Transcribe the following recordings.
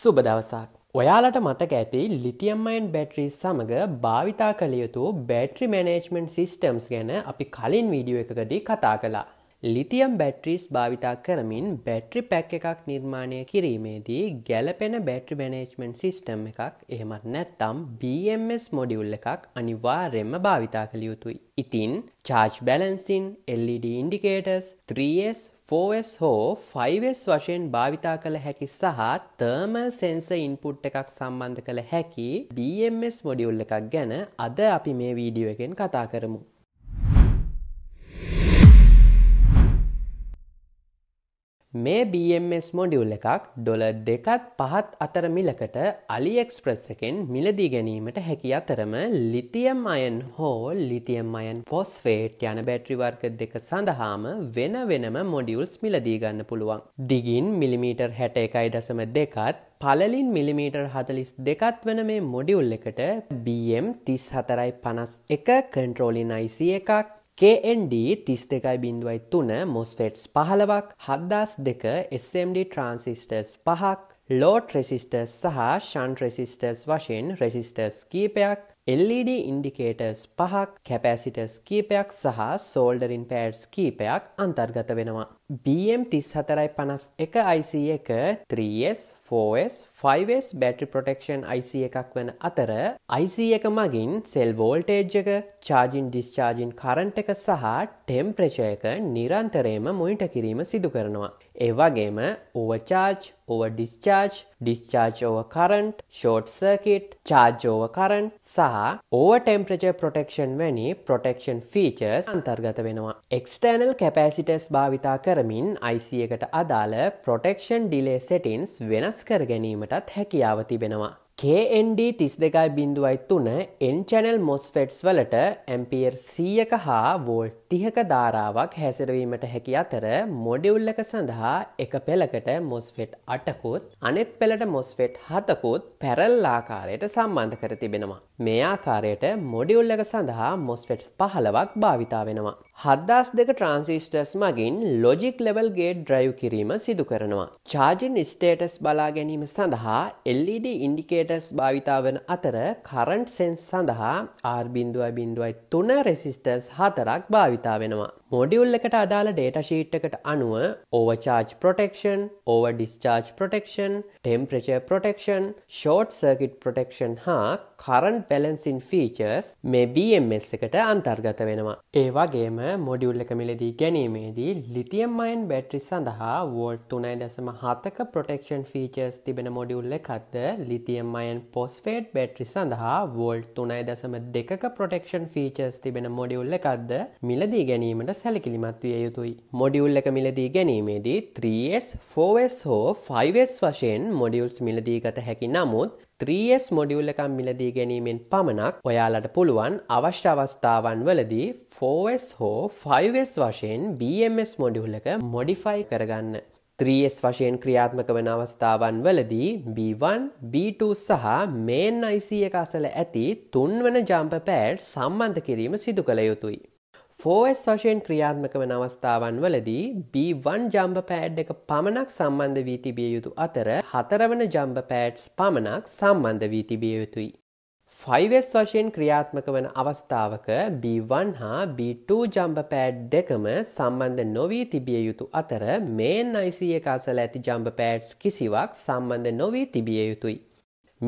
සුබ දවසක්. ඔයාලට මතක ඇති ලිතියම්මයින් බැටරි සමඟ භාවිතා කළ යුතු බැට්‍රි මැනේජ්මෙන්ට් සිිස්ටම්ස් ගැන අපි කලින් වීඩියෝ එකකදී කතා කලා. ලිතියම් බැට්‍රීස් භාවිතා කරමින් බැට්‍රි පැක් එකක් නිර්මාණය කිරීමේදී ගැලපෙන බැට්‍රි මැනේජ්මෙන්ට් සිිස්ටම් එකක් එහෙමත් නැත්තම් BMS මොඩියුල් එකක් අනිවාර්යෙන්ම භාවිතා කළ යුතුයි. ඉතින් charge balancing LED ඉන්ඩිකේටස් 3S 4S හෝ 5S වශයෙන් භාවිතා කළ හැකි සහ තර්මල් සෙන්ස ඉන්පුට් එකක් සම්බන්ධ කළ හැකි DMS මොඩියුල් එකක් ගැන අද අපි මේ වීඩියෝ එකෙන් කතා කරමු. මේ BMS මොඩියුල් එකක් ඩොල දෙකත් පහත් අතර මිලකට අලිෙක්ස්ප්‍රස් එකෙන් මිලදී ගැනීමට හැකි අතරම ලිතියම් අයන් හෝ ලිතියම් අයන් පොස්ෆේට් යන බැට්‍රිවර්ග දෙක සඳහාම වෙන වෙනම මොඩියුල්ස් මිලදීගන්න පුළුවන්. දිගින් මිලිමීටර් හැට එකයි දසම දෙකත් පලලින් මිලිමීටර් හතලිස් දෙකත් වන මේ මොඩියුල් එකට BM තිස් හතරයි පනස් එක කන්ට්‍රෝලින් අයිසි එකක් KND තිස් දෙකයි බිඳුවයි තුන මොස්ෆෙට්ස් පහලවක් හද්දස් දෙක SMD ට්‍රන්සිිස්ටර්ස් පහක් ලෝට් රෙසිස්ටර්ස් සහ ෂන් රෙසිස්ටර්ස් වශයෙන් රෙසිස්ටර්ස් කීපයක් LED ඉන්ඩිකේටර්ස් පහක් කැපෑසිටස් කීපයක් සහ සෝල්ඩරින් පෑඩ්ස් කීපයක් අන්තර්ගත වෙනවා. BM තිස් හතරයි පනස් එක IC e එක 3S 4S 5S බැටි protection IC එකක් වන අතර IC e එක මගින් සෙල් වෝල්ටේජ් එක චාජින් ඩිස්චාජින් කරන්ට එක සහ ටෙම්ප්‍රේෂයක නිරන්තරයම මොයිට කිරීම සිදු කරනවා. ඒ වගේම overcharge over discharge discharge over current short circuit charge over current සහ ඕව ටෙම්ප්‍රච ප්‍රොටෙක්ෂන් වැනි ප්‍රොටෙක්ෂන් ෆීචර්ස් අන්තර්ගත වෙනවා. එක්ස්ටර්නල් කැපෑසිටස් භාවිතා කරමින් IC එකට අදාළ ප්‍රොටෙක්ෂන් ඩිලේ සෙටින්ස් වෙනස් කර ගැනීමටත් හැකියාව තිබෙනවා. KND තිස් දෙකයි බිඳුවයි තුන එන් චැනල් මොස්ෆෙට්ස් වලට ඇම්පියර් සීයක හා වෝල් තිහක ධාරාවක් හැසිරවීමට හැකි අතර මොඩිවුල්ලක සඳහා එක පෙළකට මොස්ෆෙට් අටකුත් අනෙත් පෙළට මොස්ෆෙට් හතකුත් පැරල් ආකාරයට සම්බන්ධ කර තිබෙනවා. මේ ආකාරයට මොඩියුල් එක සඳහා මොස්ෆෙට් පහලවක් භාවිතා වෙනවා. හද්දාස් දෙක ට්‍රන්සිස්ටර්ස් මගින් ලොජික් ලෙවල් ගේට් ඩ්‍රයිව් කිරීම සිදු කරනවා. චාර්ජින් ස්ටේටස් බලා ගැනීම සඳහා LED ඉන්ඩිකේටර්ස් භාවිතා වන අතර කරන්ට් සෙන්ස් සඳහා ආර්බින්දුවයි බින්දුවයි තුන රෙසිස්ටර්ස් හතරක් භාවිතා වෙනවා. මොඩියුල් එකට අදාළ ඩේටශීට් එකට අනුව overcharge protection over discharge protection temperature protection short circuit protection හා කරන්ට් පැලන්සින් ෆීචර්ස් මේ BMS එකට අන්තර්ගත වෙනවා. ඒවාගේම මොඩියුල් එක මිලදී ගැනීමේදී ලිතියම්මයින් බැට්‍රි සඳහා වෝට් තුනයි දසම හතක ප්‍රොටෙක්ෂන් ෆීචර්ස් තිබෙන මොඩියුල්ල එකක්ද ලිතියම්මයින් පොස්ෆේට් බැට්‍රි සඳහා වෝල්ට් තුනයි දසම දෙක ප්‍රොටෙක්ෂන් ෆීචර්ස් තිබෙන මොඩියුල්ල එකක්ද මිලදී ගැනීමට සැලකිලිමත් විය යුතුයි. මොඩියුල් එක මිලදී ගැනීමේදී 3S, 4S හෝ 5S වශයෙන් මොඩියුල්ස් මිලදී ගත හැකි නමුත් 3S මොඩියුල් එකම් මිලදී ගැනීමෙන් පමණක් ඔයාලට පුළුවන් අවශ්‍ය අවස්ථාවන් වලදී 4S හෝ 5S වශයෙන් BMS මොඩියුල් එක මොඩිෆයි කරගන්න. 3S වශයෙන් ක්‍රියාත්මක වන අවස්ථාවන් වලදී B1, B2 සහ මේන් IC එක අසල ඇති තුන්වන ජම්ප පෑඩ් සම්බන්ධ කිරීම සිදු කළ යුතුයි. ෆෝස් වශයෙන් ක්‍රියාත්මක වන අවස්ථාවන් වලදී B1 ජම්බ පෑඩ් එක පමණක් සම්බන්ධ වී තිබිය යුතු අතර හතරවන ජම්බ පෑඩ්ස් පමණක් සම්බන්ධ වී තිබිය යුතුයි. 5S වශයෙන් ක්‍රියාත්මක වන අවස්ථාවක B1 හා B2 ජම්බ පෑඩ් දෙකම සම්බන්ධ නොවී තිබිය යුතු අතර මේන් IC එක අසල ඇති ජම්බ පෑඩ්ස් කිසිවක් සම්බන්ධ නොවී තිබිය යුතුයි.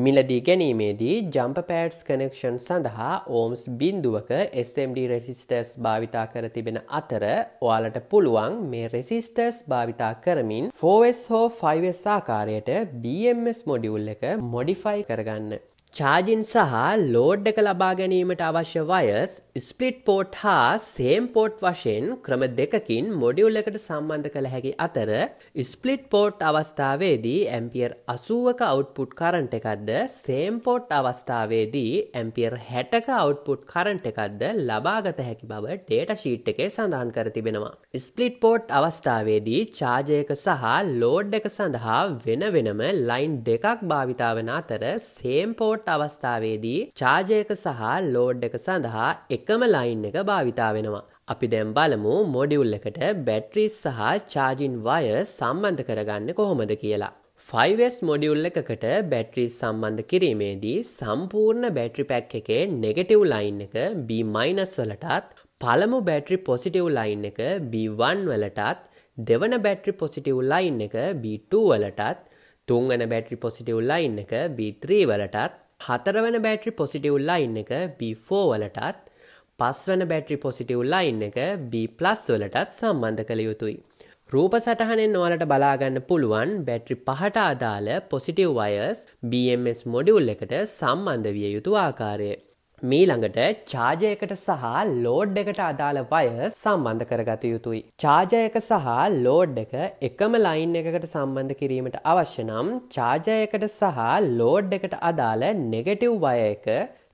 මිලදී ගැනීමේදී ජම්ප පෑඩ්ස් කනෙක්ෂන් සඳහා ඕම්ස් බින්දුවක SMD රෙසිස්ටර්ස් භාවිතා කර තිබෙන අතර ඔයාලට පුළුවන් මේ රෙසිස්ටර්ස් භාවිතා කරමින් 4S හෝ 5S ආකාරයට BMS මොඩියුල් එක මොඩිෆයි කරගන්න චාජින් සහ ලෝඩ් එක ලබා ගැනීමට අවශ්‍ය වයස් ස්පලිට් පෝට් හා සේම් පෝට් වශයෙන් ක්‍රම දෙකකින් මොඩියුල් එකට සම්බන්ධ කළ හැකි අතර ස්පලිට් පෝට් අවස්ථාවේදී ඇම්පියර් අසුවක අවට්පුට් කරන්ට එකක්ද සේම් පෝට් අවස්ථාවේදී ඇම්පියර් හැටක අවට්පුට් කරන්ට එකක්ද ලබාගත හැකි බව ඩේට ශීට් එකේ සඳහන් කර තිබෙනවා. ස්පලිට් පෝට් අවස්ථාවේදී චාජයක සහ ලෝඩ් එක සඳහා වෙන වෙනම ලයින් දෙකක් භාවිතාවන අතර සේම් පෝට් පොට් අවස්ථාවේදී චාජයක සහ ලෝඩ් එක සඳහා එකම ලයින් එක භාවිතා වෙනවා. අපි දැම් බලමු මොඩිවුල් එකට බැට්‍රීස් සහ චාජින් වය සම්බන්ධ කරගන්න කොහොමද කියලා. ෆයිවස් මොඩියුල් එකකට බැට්‍රී සම්බන්ධ කිරීමේදී සම්පූර්ණ බැට්‍රි පැක් එකේ නෙගටව් ලයින් එක බමයිනස් වලටත් පළමු බැට්‍රි පොසිටව් ලයින් එක B1 වලටත් දෙවන බැට්‍රි පොසිටව් ලයින් එක B2 වලටත් තුන්වන බැට්‍රි පොසිටව් ලයින් එක B3 වලටත් හතරවන බැටරි පොසිටවුල් ලයින් එක B4 වලටත් පස්වන බැටරි පොසිටවුල් ලයින් එක B+ වලටත් සම්බන්ධ කළ යුතුයි. රූප සටහනෙන් නොවලට බලාගන්න පුළුවන් බැටරි පහට අදාළ පොසිටව් වයස් BMS මොඩිවුල් එකට සම්බන්ධ විය යුතු ආකාරය. මේ ළඟට චාජයකට සහ ලෝඩ් එකට අදාළ වය සම්බන්ධ කරගත යුතුයි. චාජයක සහ ලෝඩ් එක එකම ලයින් එකකට සම්බන්ධ කිරීමට අවශ්‍ය නම් චාජයකට සහ ලෝඩ් එකට අදාළ නෙගටිව් වය එක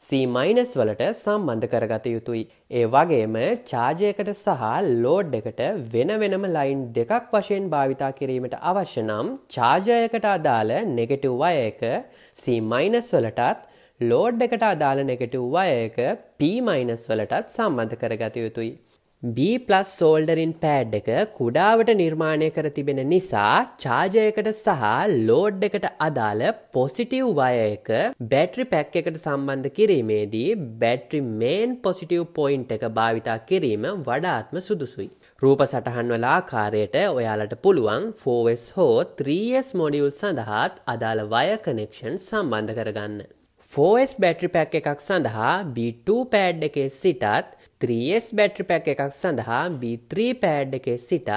සීමයිනස් වලට සම්බන්ධ කරගත යුතුයි. ඒ වගේම චාජයකට සහ ලෝඩ් එකට වෙන වෙනම ලයින් දෙකක් වශයෙන් භාවිතා කිරීමට අවශ්‍ය නම් චාජයකට අදාළ නෙගටිව් වය එක සීමයිනස් වලටත් ලෝඩ් එකට අදාළ නැකටු වයක Pමයිනස් වලටත් සම්බන්ධ කරගත යුතුයි. B+ සෝල්ඩරින් පෑඩ් එක කුඩාවට නිර්මාණය කර තිබෙන නිසා චාජයකට සහ ලෝඩ් එකට අදාළ පොසිටව් වයක බැට්‍රි පැක් එකට සම්බන්ධ කිරීමේදී බැට්‍රි මේන් පොසිටව් පොයින්් එක භාවිතා කිරීම වඩාත්ම සුදුසුයි. රූප සටහන් වල ආකාරයට ඔයාලට පුළුවන් 4S හෝ 3S මොඩියුල් සඳහාත් අදාළ වය කනෙක්ෂන් සම්බන්ධ කරගන්න. 4S බැටරි පැක් එකක් සඳහා B2 පෑඩ් එකේ සිටත් 3S බැටරි පැක් එකක් සඳහා B3 පෑඩ් එකේ සිටත්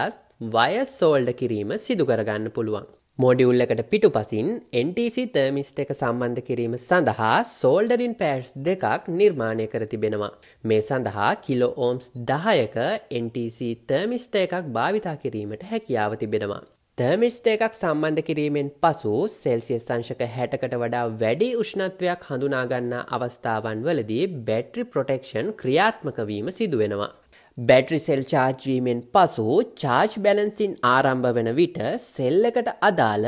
වයස් සෝල්ඩ කිරීම සිදුකරගන්න පුළුවන්. මොඩියුල් එකට පිටු පසින් NTC තර්මිස්ට එක සම්බන්ධ කිරීම සඳහා සෝල්ඩරින් පෑස්් දෙකක් නිර්මාණය කර තිබෙනවා. මේ සඳහා කිලෝ ඕම්ස් දහයක NTC තර්මිස්ට එකක් භාවිතා කිරීමට හැකියාව තිබෙනවා. තර්මිස්ටේකක් සම්බන්ධ කිරීමෙන් පසු සෙල්සිය සංශක හැටකට වඩා වැඩි උෂ්ණත්වයක් හඳුනාගන්නා අවස්ථාවන් වලදී බැට්‍රි ප්‍රොටෙක්ෂන් ක්‍රියාත්මකවීම සිදුවෙනවා. බැට්‍රි සෙල් චාර්ජ්වීමෙන් පසු චාර්ජ් බැලන්සින් ආරම්භ වෙන විට සෙල්ලකට අදාළ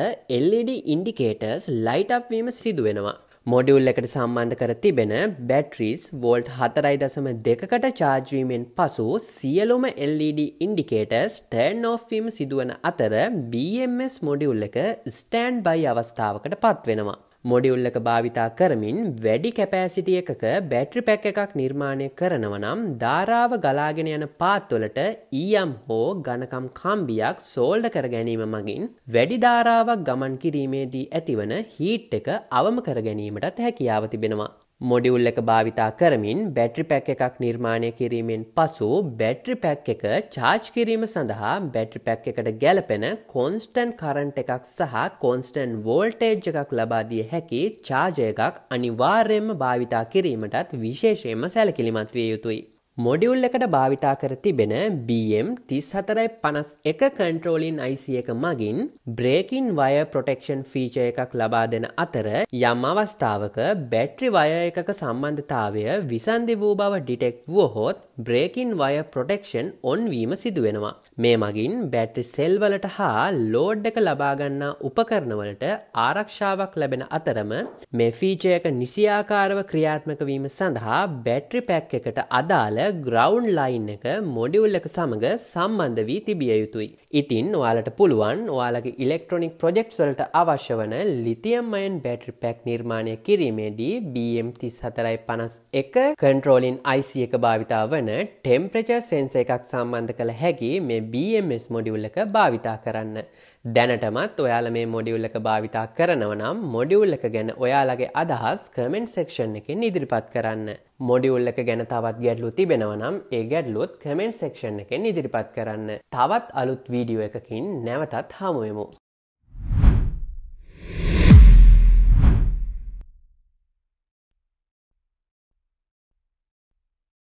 LED ඉන්ඩිකේටර්ස් ලයිට් අප්වීම සිදුවෙනවා. මොඩියුල් එකට සම්බන්ධ කර තිබෙන බැට්‍රීස් වෝල්ට් හතරයි දසම දෙකකට චාර්ජවීමෙන් පසු සියලොම LED ඉන්ඩිකේටර්ස් ටර්න් ෝෆිම් සිදුවන අතර BMS මොඩියුල් එක ස්ටෑන්් බයි අවස්ථාවකට පත්වෙනවා. මොඩිවුල් එක භාවිතා කරමින් වැඩි කැපෑසිටිය එකක බැට්‍රි පැක් එකක් නිර්මාණය කරනවනම් ධාරාව ගලාගෙන යන පාත්වලට ඊයම් හෝ ගණකම් කම්බියක් සෝල්ඩ කර ගැනීම මගින් වැඩි ධාරාවක් ගමන් කිරීමේදී ඇතිවන හීට් එක අවම කර ගැනීමටත් හැකියාව තිබෙනවා මොඩිවුල් එක භාවිතා කරමින් බැට්‍රි පැක් එකක් නිර්මාණය කිරීමෙන් පසු බැට්‍රි පැක් එක චාර්ජ් කිරීම සඳහා බැට්‍රි පැක් එකට ගැලපෙන කොන්ස්ටන් කරන්ට් එකක් සහ කොන්ස්ටන් වෝල්ටේජ් එකක් ලබාදිය හැකි චාජය එකක් අනිවාර්යෙන්ම භාවිතා කිරීමටත් විශේෂයෙන්ම සැලකිලිමත් විය යුතුයි. මොඩියුල් එකට භාවිතා කර තිබෙන BM තිස් හතරයි පනස් එක කන්ට්‍රෝලින් IC එක මගින් බ්‍රේකින් වය ප්‍රොටෙක්ෂන් ෆීච එකක් ලබා දෙන අතර යම් අවස්ථාවක බැට්‍රි වය එකක සම්බන්ධතාවය විසන්ධි වූ බව ඩිටෙක්් වුවහොත් බ්‍රේකින් වය ප්‍රොටෙක්ෂන් ඔන්වීම සිදුවෙනවා. මේ මගින් බැට්‍රි සෙල්වලට හා ලෝඩ් එක ලබාගන්නා උපකරණවලට ආරක්ෂාවක් ලැබෙන අතරම මේ ෆීචයක නිසියාකාරව ක්‍රියාත්මකවීම සඳහා බැට්‍රි පැක් එකට අදාළ ග්‍රවන්් ලයින් එක මොඩිවල් එක සමඟ සම්බන්ධ වී තිබිය යුතුයි. ඉතින් ඔයාලට පුළුවන් ඔයාලගේ ඉලෙක්ට්‍රොනික් ප්‍රජෙක්්වලට අවශ්‍ය වන ලිතියම්මයන් බැටරි පැක් නිර්මාණය කිරීමේදී BM තිස් හතරයි පනස් එක කන්ට්‍රෝලින් අයිසි එක භාවිතා වන ටෙම්ප්‍රචර් සෙන්ස එකක් සම්බන්ධ කළ හැකි මේ BMS මොඩිවල් එක භාවිතා කරන්න. දැනටමත් ඔයාල මේ මොඩියුල් එක භාවිතා කරනවනම් මොඩියුල් එක ගැන ඔයාලගේ අදහස් කමෙන්ට් සෙක්ෂන් එකෙන් ඉදිරිපත් කරන්න. මොඩියුල් එක ගැන තවත් ගැඩ්ලු තිබෙනවනම් ඒ ගැඩ්ලුත් කමෙන්ට් සෙක්ෂන් එකෙන් ඉදිරිපත් කරන්න. තවත් අලුත් වීඩියෝ එකකින් නැවතත් හමුවමු.